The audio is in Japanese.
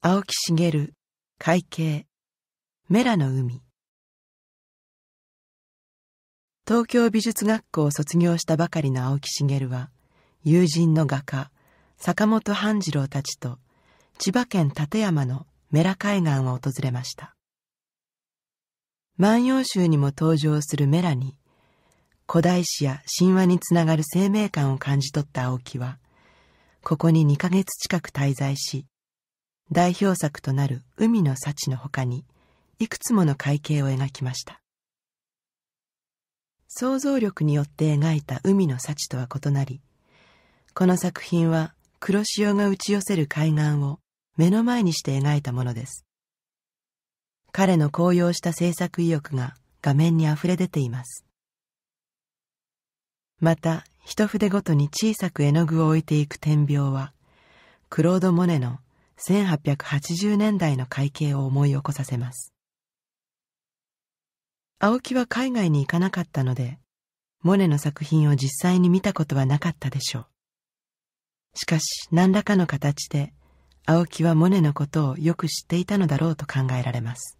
青木茂会計メラの海東京美術学校を卒業したばかりの青木茂は友人の画家坂本半次郎たちと千葉県館山のメラ海岸を訪れました万葉集にも登場するメラに古代史や神話につながる生命感を感じ取った青木はここに2ヶ月近く滞在し代表作となる海の幸のかにいくつもの海景を描きました想像力によって描いた海の幸とは異なりこの作品は黒潮が打ち寄せる海岸を目の前にして描いたものです彼の高揚した制作意欲が画面にあふれ出ていますまた一筆ごとに小さく絵の具を置いていく点描はクロード・モネの1880年代の会計を思い起こさせます。青木は海外に行かなかったので、モネの作品を実際に見たことはなかったでしょう。しかし何らかの形で青木はモネのことをよく知っていたのだろうと考えられます。